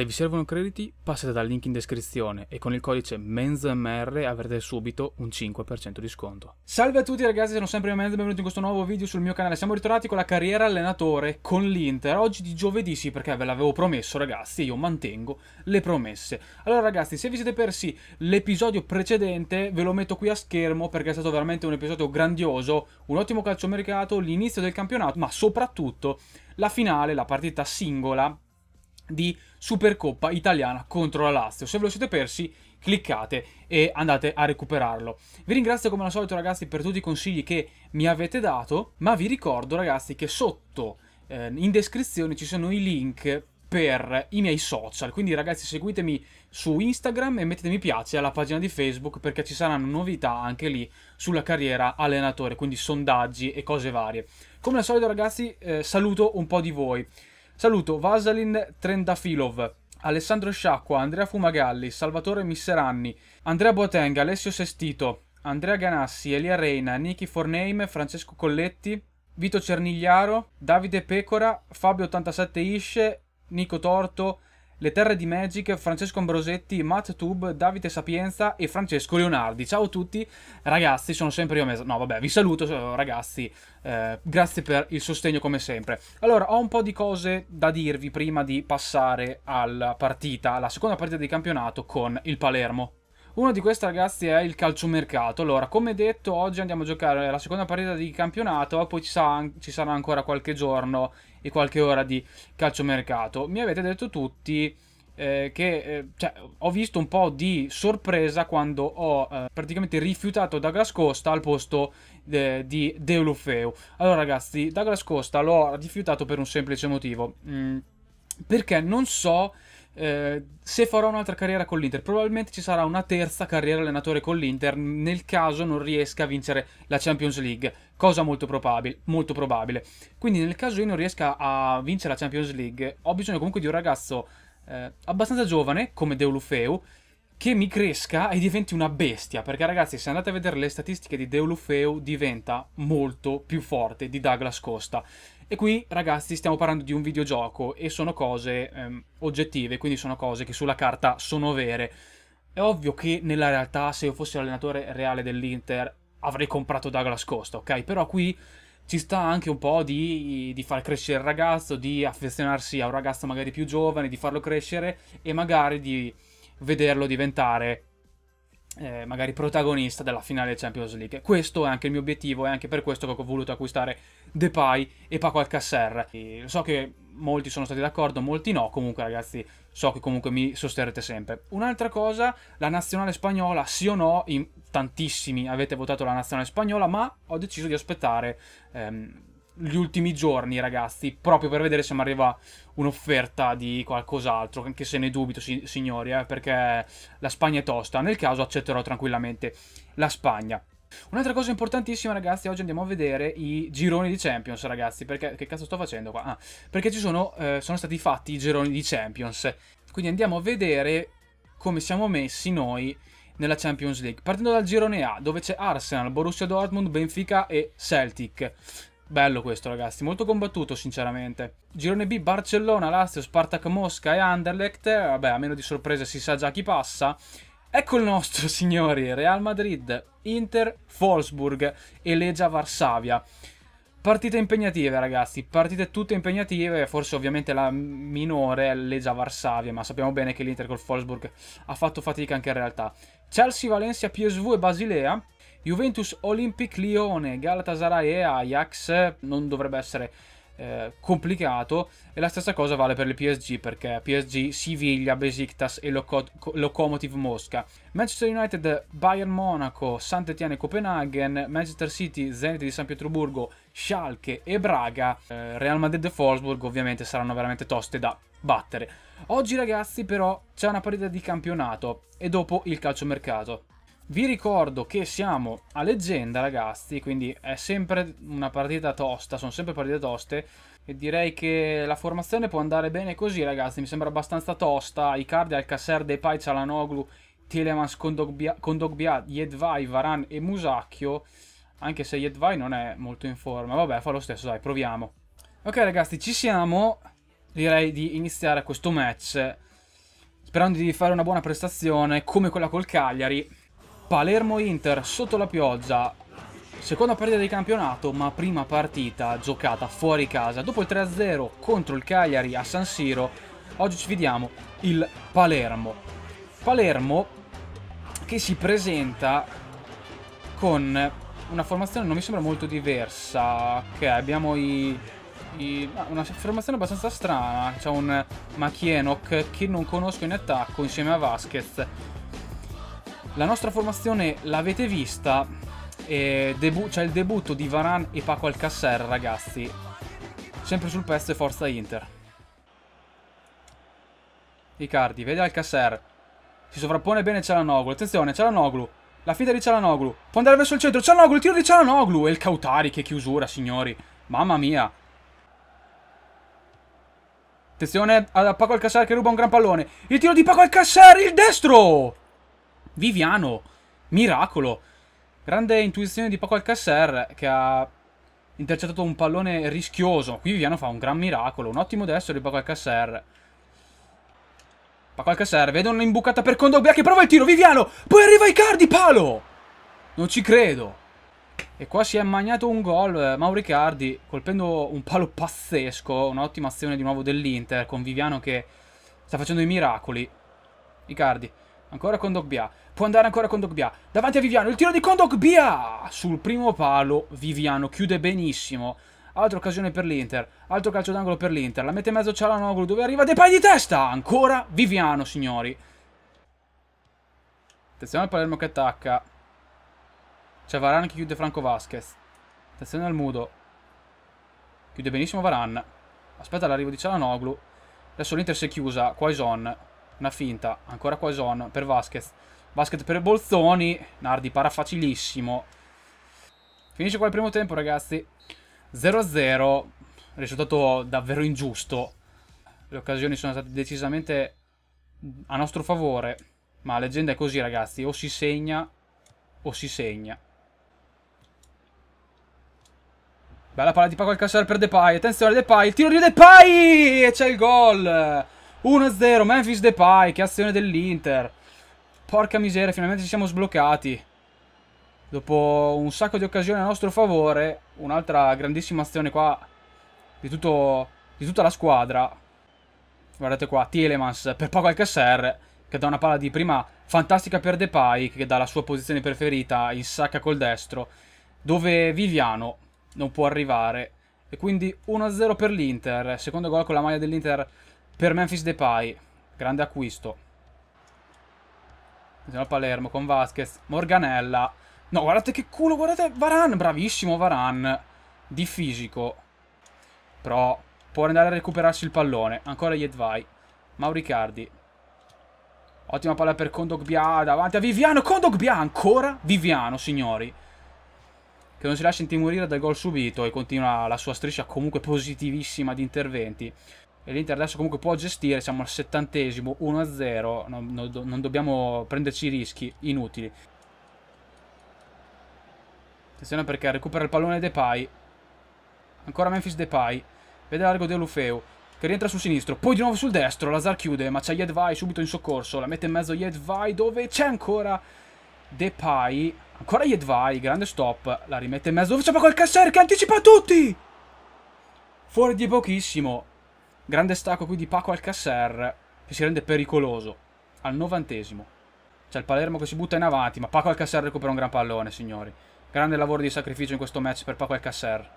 Se vi servono crediti, passate dal link in descrizione e con il codice MENZMR avrete subito un 5% di sconto. Salve a tutti ragazzi, sono sempre Menz, benvenuti in questo nuovo video sul mio canale. Siamo ritornati con la carriera allenatore con l'Inter. Oggi di giovedì sì, perché ve l'avevo promesso ragazzi e io mantengo le promesse. Allora ragazzi, se vi siete persi l'episodio precedente, ve lo metto qui a schermo perché è stato veramente un episodio grandioso, un ottimo calciomercato, l'inizio del campionato, ma soprattutto la finale, la partita singola di Supercoppa Italiana contro la Lazio. Se ve lo siete persi, cliccate e andate a recuperarlo. Vi ringrazio come al solito ragazzi per tutti i consigli che mi avete dato, ma vi ricordo ragazzi che sotto eh, in descrizione ci sono i link per i miei social, quindi ragazzi seguitemi su Instagram e mettete mi piace alla pagina di Facebook perché ci saranno novità anche lì sulla carriera allenatore, quindi sondaggi e cose varie. Come al solito ragazzi eh, saluto un po' di voi. Saluto Vasalin Trendafilov, Alessandro Sciacqua, Andrea Fumagalli, Salvatore Misseranni, Andrea Boateng, Alessio Sestito, Andrea Ganassi, Elia Reina, Niki Forname, Francesco Colletti, Vito Cernigliaro, Davide Pecora, Fabio87isce, Nico Torto, le terre di Magic, Francesco Ambrosetti, Matt Tub, Davide Sapienza e Francesco Leonardi. Ciao a tutti, ragazzi, sono sempre io. Mezzo... No, vabbè, vi saluto, ragazzi. Eh, grazie per il sostegno come sempre. Allora, ho un po' di cose da dirvi prima di passare alla partita, alla seconda partita di campionato con il Palermo. Uno di questi ragazzi è il calciomercato. Allora, come detto, oggi andiamo a giocare la seconda partita di campionato, poi ci, sa ci sarà ancora qualche giorno e qualche ora di calciomercato. Mi avete detto tutti eh, che eh, cioè, ho visto un po' di sorpresa quando ho eh, praticamente rifiutato Douglas Costa al posto di Deulofeu. Allora ragazzi, Douglas Costa l'ho rifiutato per un semplice motivo, mm, perché non so eh, se farò un'altra carriera con l'Inter, probabilmente ci sarà una terza carriera allenatore con l'Inter nel caso non riesca a vincere la Champions League, cosa molto probabile, molto probabile. Quindi nel caso io non riesca a vincere la Champions League, ho bisogno comunque di un ragazzo eh, abbastanza giovane come Deulofeu che mi cresca e diventi una bestia, perché ragazzi se andate a vedere le statistiche di Deulofeu diventa molto più forte di Douglas Costa. E qui ragazzi stiamo parlando di un videogioco e sono cose ehm, oggettive, quindi sono cose che sulla carta sono vere. È ovvio che nella realtà se io fossi l'allenatore reale dell'Inter avrei comprato Douglas Costa, ok? Però qui ci sta anche un po' di, di, far crescere il ragazzo, di affezionarsi a un ragazzo magari più giovane, di farlo crescere e magari di vederlo diventare eh, magari protagonista della finale Champions League. Questo è anche il mio obiettivo e anche per questo che ho voluto acquistare Depay e Paco Alcacer. E so che molti sono stati d'accordo, molti no, comunque ragazzi so che comunque mi sosterrete sempre. Un'altra cosa, la nazionale spagnola, sì o no, in tantissimi avete votato la nazionale spagnola, ma ho deciso di aspettare ehm, gli ultimi giorni, ragazzi, proprio per vedere se mi arriva un'offerta di qualcos'altro, anche se ne dubito, si- signori, eh, perché la Spagna è tosta. Nel caso accetterò tranquillamente la Spagna. Un'altra cosa importantissima, ragazzi, oggi andiamo a vedere i gironi di Champions, ragazzi, perché che cazzo sto facendo qua? Ah, perché ci sono, eh, sono stati fatti i gironi di Champions. Quindi andiamo a vedere come siamo messi noi nella Champions League. Partendo dal girone A, dove c'è Arsenal, Borussia Dortmund, Benfica e Celtic. Bello questo ragazzi, molto combattuto sinceramente. Girone B, Barcellona, Lazio, Spartak Mosca e Anderlecht, vabbè a meno di sorprese si sa già chi passa. Ecco il nostro signori, Real Madrid, Inter, Wolfsburg e Legia Varsavia. Partite impegnative ragazzi, partite tutte impegnative, forse ovviamente la minore è Legia Varsavia, ma sappiamo bene che l'Inter col Wolfsburg ha fatto fatica anche in realtà. Chelsea, Valencia, PSV e Basilea, Juventus Olympic Lione, Galatasaray e Ajax non dovrebbe essere eh, complicato e la stessa cosa vale per le PSG perché PSG, Siviglia, Besiktas e Loco- Locomotive Mosca Manchester United, Bayern Monaco, Saint-Étienne e Copenaghen Manchester City, Zenit di San Pietroburgo Schalke e Braga eh, Real Madrid e Wolfsburg ovviamente saranno veramente toste da battere oggi ragazzi però c'è una partita di campionato e dopo il calciomercato vi ricordo che siamo a leggenda, ragazzi, quindi è sempre una partita tosta, sono sempre partite toste. E direi che la formazione può andare bene così, ragazzi, mi sembra abbastanza tosta. Icardi, Alcacer, Depay, Cialanoglu, Telemans, Kondogbia, Kondogbia, Yedvai, Varan e Musacchio. Anche se Yedvai non è molto in forma. Vabbè, fa lo stesso, dai, proviamo. Ok, ragazzi, ci siamo. Direi di iniziare questo match. Sperando di fare una buona prestazione, come quella col Cagliari Palermo-Inter sotto la pioggia, seconda partita di campionato ma prima partita giocata fuori casa. Dopo il 3-0 contro il Cagliari a San Siro, oggi ci vediamo il Palermo. Palermo che si presenta con una formazione non mi sembra molto diversa, che abbiamo i ah, una formazione abbastanza strana. C'è un Machienok che non conosco in attacco insieme a Vasquez la nostra formazione l'avete vista, c'è cioè il debutto di Varan e Paco Alcasser, ragazzi. Sempre sul pezzo e forza Inter. Icardi, vede Alcasser. Si sovrappone bene Cialanoglu. Attenzione, Cialanoglu. La fida di Cialanoglu. Può andare verso il centro. Cialanoglu, il tiro di Cialanoglu. E il Cautari, che chiusura, signori. Mamma mia. Attenzione a Paco Alcasser che ruba un gran pallone. Il tiro di Paco Alcasser, il destro! Viviano, miracolo. Grande intuizione di Paco Alcacer che ha intercettato un pallone rischioso. Qui Viviano fa un gran miracolo. Un ottimo destro di Paco Alcacer. Paco Alcacer vede un'imbucata per Condogbia che prova il tiro. Viviano, poi arriva Icardi, palo! Non ci credo. E qua si è magnato un gol eh, Mauricardi colpendo un palo pazzesco, un'ottima azione di nuovo dell'Inter con Viviano che sta facendo i miracoli. Icardi, ancora con Dogbia può andare ancora con Dogbia. Davanti a Viviano, il tiro di Condogbia! Sul primo palo, Viviano chiude benissimo. Altra occasione per l'Inter, altro calcio d'angolo per l'Inter. La mette in mezzo Cialanoglu, dove arriva Depay di testa! Ancora Viviano, signori. Attenzione al Palermo che attacca. C'è Varan che chiude Franco Vasquez. Attenzione al Mudo. Chiude benissimo Varan. Aspetta l'arrivo di Cialanoglu. Adesso l'Inter si è chiusa. Quaison. Una finta. Ancora Quaison per Vasquez. Basket per Bolzoni. Nardi para facilissimo. Finisce qua il primo tempo, ragazzi. 0-0. Risultato davvero ingiusto. Le occasioni sono state decisamente a nostro favore. Ma la leggenda è così, ragazzi. O si segna o si segna. Bella palla di Paco Alcacer per Depay. Attenzione Depay. Il tiro di Depay! E c'è il gol. 1-0 Memphis Depay. Che azione dell'Inter. Porca miseria, finalmente ci siamo sbloccati. Dopo un sacco di occasioni a nostro favore, un'altra grandissima azione qua di, tutto, di tutta la squadra. Guardate qua, Telemans per poco al KSR, che dà una palla di prima fantastica per Depay, che dalla sua posizione preferita insacca col destro, dove Viviano non può arrivare. E quindi 1-0 per l'Inter, secondo gol con la maglia dell'Inter per Memphis Depay. Grande acquisto. Siamo a Palermo con Vasquez. Morganella. No, guardate che culo, guardate. Varan, bravissimo Varan. Di fisico. Però può andare a recuperarsi il pallone. Ancora Jedvai. Mauricardi. Ottima palla per Condogbia. Davanti a Viviano. Condogbia ancora. Viviano, signori. Che non si lascia intimorire dal gol subito e continua la sua striscia comunque positivissima di interventi e l'Inter adesso comunque può gestire, siamo al settantesimo, 1-0, non, non, non dobbiamo prenderci rischi inutili. Attenzione perché recupera il pallone Depay. Ancora Memphis Depay. Vede largo De Deulofeu che rientra sul sinistro, poi di nuovo sul destro, Lazar chiude, ma c'è Yedvai subito in soccorso, la mette in mezzo Yedvai dove c'è ancora Depay, ancora Yedvai, grande stop, la rimette in mezzo, dove c'è quel Alcacer che anticipa tutti! Fuori di pochissimo, Grande stacco qui di Paco Alcacer che si rende pericoloso al novantesimo. C'è il Palermo che si butta in avanti, ma Paco Alcacer recupera un gran pallone, signori. Grande lavoro di sacrificio in questo match per Paco Alcacer.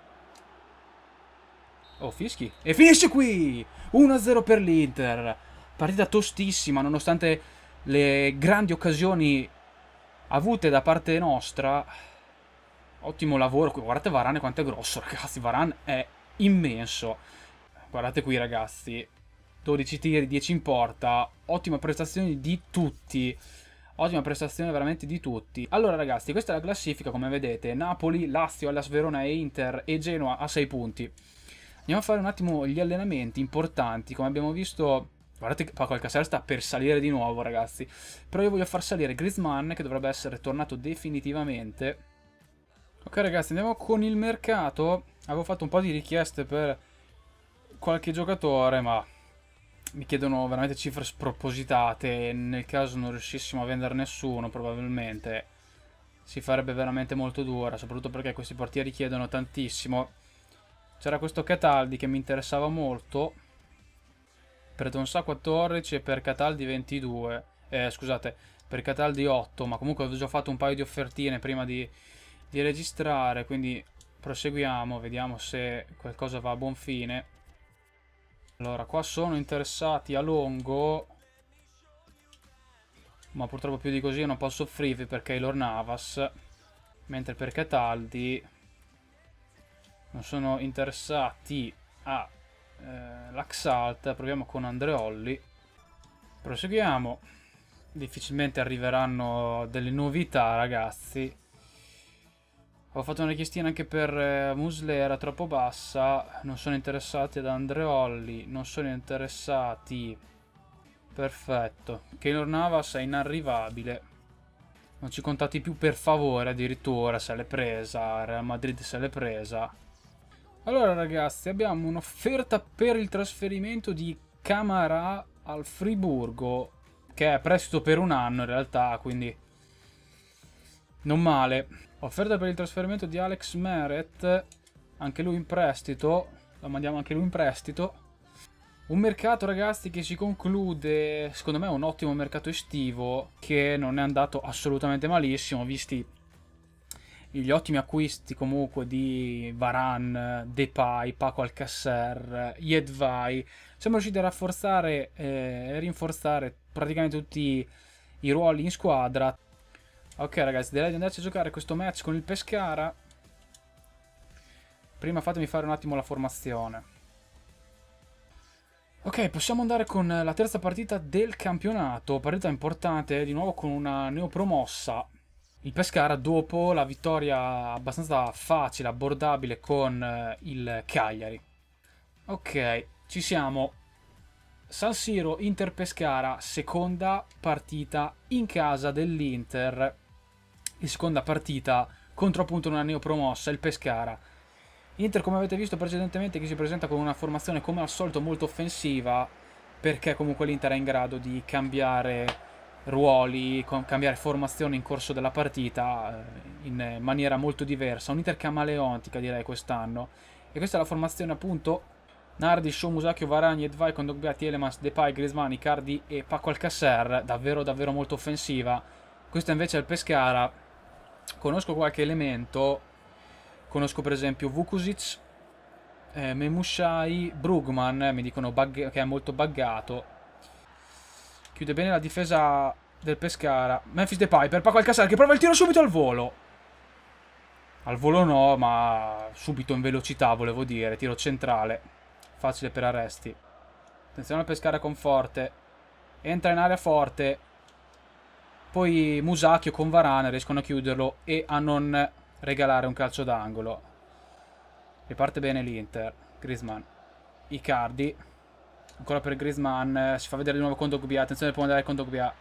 Oh, fischi. E finisce qui! 1-0 per l'Inter. Partita tostissima, nonostante le grandi occasioni avute da parte nostra. Ottimo lavoro. Guardate Varane quanto è grosso, ragazzi. Varane è immenso guardate qui ragazzi, 12 tiri, 10 in porta, ottima prestazione di tutti. Ottima prestazione veramente di tutti. Allora ragazzi, questa è la classifica come vedete. Napoli, Lazio, Alas Verona e Inter e Genoa a 6 punti. Andiamo a fare un attimo gli allenamenti importanti. Come abbiamo visto, guardate che Paco Alcacer sta per salire di nuovo ragazzi. Però io voglio far salire Griezmann che dovrebbe essere tornato definitivamente. Ok ragazzi, andiamo con il mercato. Avevo fatto un po' di richieste per qualche giocatore, ma mi chiedono veramente cifre spropositate nel caso non riuscissimo a vendere nessuno probabilmente si farebbe veramente molto dura, soprattutto perché questi portieri chiedono tantissimo. C'era questo Cataldi che mi interessava molto, per Donsa 14 e per Cataldi 22, eh, scusate, per Cataldi 8, ma comunque avevo già fatto un paio di offertine prima di, di registrare, quindi proseguiamo, vediamo se qualcosa va a buon fine. Allora, qua sono interessati a Longo, ma purtroppo più di così io non posso offrirvi per Keylor Navas, mentre per Cataldi non sono interessati a eh, Laxalt, proviamo con Andreolli. Proseguiamo, difficilmente arriveranno delle novità ragazzi, ho fatto una richiestina anche per eh, Musle, era troppo bassa. Non sono interessati ad Andreolli, non sono interessati. Perfetto. Keylor Navas è inarrivabile. Non ci contate più per favore, addirittura se l'è presa. Real Madrid se l'è presa. Allora ragazzi, abbiamo un'offerta per il trasferimento di Camara al Friburgo, che è prestito per un anno in realtà, quindi non male. Offerta per il trasferimento di Alex Meret, anche lui in prestito, lo mandiamo anche lui in prestito. Un mercato ragazzi che si conclude, secondo me un ottimo mercato estivo, che non è andato assolutamente malissimo, visti gli ottimi acquisti comunque di Varan, Depay, Paco Alcasser, Yedvai. Siamo riusciti a rafforzare eh, e eh, rinforzare praticamente tutti i ruoli in squadra. Ok ragazzi, direi di andarci a giocare questo match con il Pescara. Prima fatemi fare un attimo la formazione. Ok, possiamo andare con la terza partita del campionato, partita importante, di nuovo con una neopromossa. Il Pescara dopo la vittoria abbastanza facile, abbordabile con eh, il Cagliari. Ok, ci siamo. San Siro, Inter-Pescara, seconda partita in casa dell'Inter in seconda partita contro appunto una neopromossa, il Pescara. Inter, come avete visto precedentemente, che si presenta con una formazione come al solito molto offensiva, perché comunque l'Inter è in grado di cambiare ruoli, cambiare formazione in corso della partita eh, in maniera molto diversa. Un Inter camaleontica direi quest'anno. E questa è la formazione appunto Nardi, Shaw, Musacchio, Varani, Edvai, Kondogbia, Tielemans, Depay, Griezmann, Icardi e Paco Alcacer. Davvero davvero molto offensiva. Questa invece è il Pescara conosco qualche elemento, conosco per esempio Vukusic, eh, Memushai, Brugman, eh, mi dicono che è molto buggato. Chiude bene la difesa del Pescara. Memphis Depay per Paco Alcazar che prova il tiro subito al volo. Al volo no, ma subito in velocità volevo dire, tiro centrale, facile per arresti. Attenzione a Pescara con Forte, entra in area Forte, poi Musacchio con Varane riescono a chiuderlo e a non regalare un calcio d'angolo. Riparte bene l'Inter. Griezmann. Icardi. Ancora per Griezmann. Eh, si fa vedere di nuovo Kondogbia. Attenzione, può andare Kondogbia.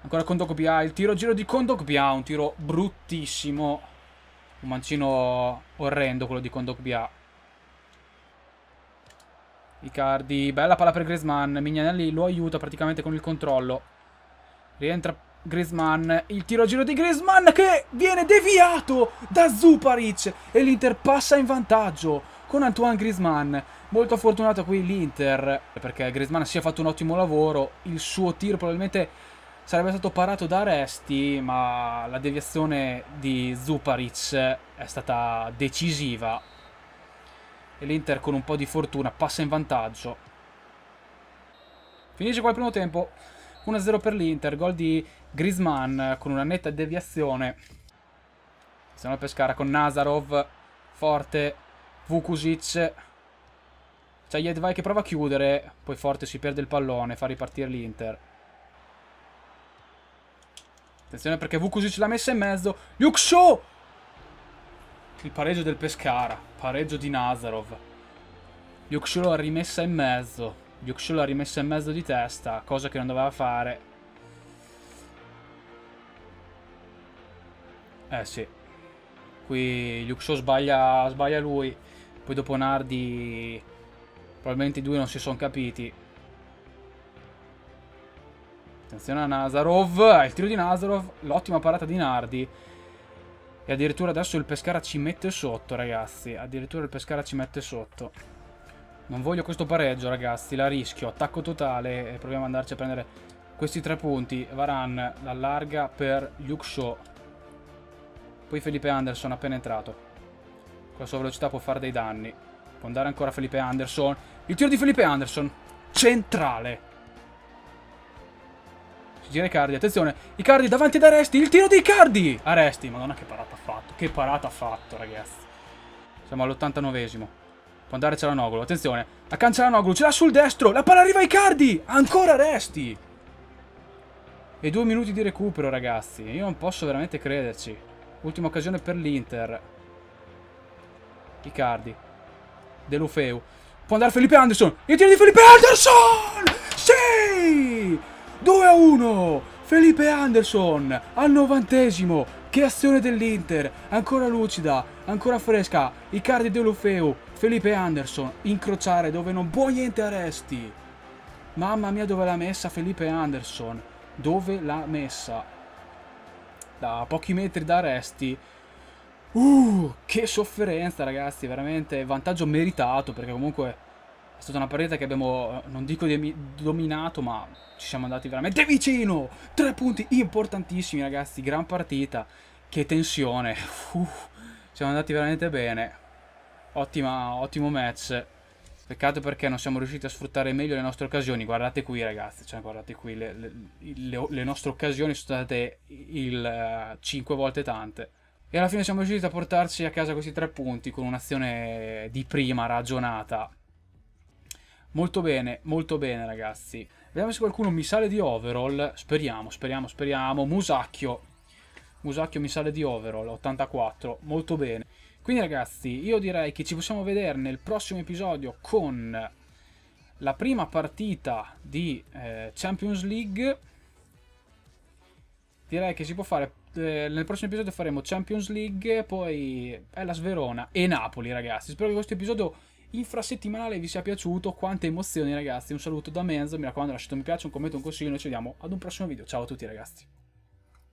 Ancora Kondogbia. Il tiro giro di Kondogbia. Un tiro bruttissimo. Un mancino orrendo quello di Kondogbia. Icardi, bella palla per Griezmann, Mignanelli lo aiuta praticamente con il controllo. Rientra Griezmann, il tiro a giro di Griezmann che viene deviato da Zuparic e l'Inter passa in vantaggio con Antoine Griezmann. Molto fortunato qui l'Inter perché Griezmann si è fatto un ottimo lavoro, il suo tiro probabilmente sarebbe stato parato da Resti ma la deviazione di Zuparic è stata decisiva e l'Inter con un po' di fortuna passa in vantaggio. Finisce qua il primo tempo. 1-0 per l'Inter, gol di Griezmann eh, con una netta deviazione. Siamo a Pescara con Nazarov, forte, Vukusic. C'è Jedvai che prova a chiudere, poi forte si perde il pallone, fa ripartire l'Inter. Attenzione perché Vukusic l'ha messa in mezzo. Luxo! Il pareggio del Pescara, pareggio di Nazarov. Yukshu l'ha rimessa in mezzo. Yokusho l'ha rimessa in mezzo di testa, cosa che non doveva fare. Eh sì. Qui Yokusho sbaglia, sbaglia lui, poi dopo Nardi probabilmente i due non si sono capiti. Attenzione a Nazarov, il tiro di Nazarov, l'ottima parata di Nardi. E addirittura adesso il Pescara ci mette sotto, ragazzi. Addirittura il Pescara ci mette sotto. Non voglio questo pareggio, ragazzi. La rischio. Attacco totale. proviamo ad andarci a prendere questi tre punti. Varan l'allarga per Luke Shaw. Poi Felipe Anderson appena entrato. Con la sua velocità può fare dei danni. Può andare ancora Felipe Anderson. Il tiro di Felipe Anderson. Centrale. Si gira Icardi. Attenzione. Icardi davanti ad Aresti. Il tiro di Icardi. Aresti. Madonna che parata ha fatto. Che parata ha fatto, ragazzi. Siamo all'89esimo. Può andare Cialanoglu, attenzione. La Cialanoglu, ce l'ha sul destro, la palla arriva ai cardi! Ancora resti! E due minuti di recupero, ragazzi. Io non posso veramente crederci. Ultima occasione per l'Inter. Icardi. Delufeu. Può andare Felipe Anderson. Il tiro di Felipe Anderson! Sì! 2 a 1! Felipe Anderson al novantesimo. Che azione dell'Inter. Ancora lucida, ancora fresca. Icardi e Delufeu Felipe Anderson, incrociare dove non può niente arresti. Mamma mia dove l'ha messa Felipe Anderson. Dove l'ha messa? Da pochi metri da resti. Uh, che sofferenza ragazzi, veramente vantaggio meritato perché comunque è stata una partita che abbiamo, eh, non dico dominato, ma ci siamo andati veramente vicino. Tre punti importantissimi ragazzi, gran partita, che tensione. Uh, siamo andati veramente bene. Ottima, ottimo match. Peccato perché non siamo riusciti a sfruttare meglio le nostre occasioni. Guardate qui, ragazzi. Cioè, guardate qui. Le, le, le, le nostre occasioni sono state il, uh, eh, 5 volte tante. E alla fine siamo riusciti a portarci a casa questi tre punti con un'azione di prima ragionata. Molto bene, molto bene, ragazzi. Vediamo se qualcuno mi sale di overall. Speriamo, speriamo, speriamo. Musacchio. Musacchio mi sale di overall, 84. Molto bene. Quindi ragazzi, io direi che ci possiamo vedere nel prossimo episodio con la prima partita di eh, Champions League. Direi che si può fare... Eh, nel prossimo episodio faremo Champions League, poi Hellas Verona e Napoli, ragazzi. Spero che questo episodio infrasettimanale vi sia piaciuto. Quante emozioni, ragazzi. Un saluto da Menzo. Mi raccomando, lasciate un mi piace, un commento, un consiglio. Noi ci vediamo ad un prossimo video. Ciao a tutti, ragazzi.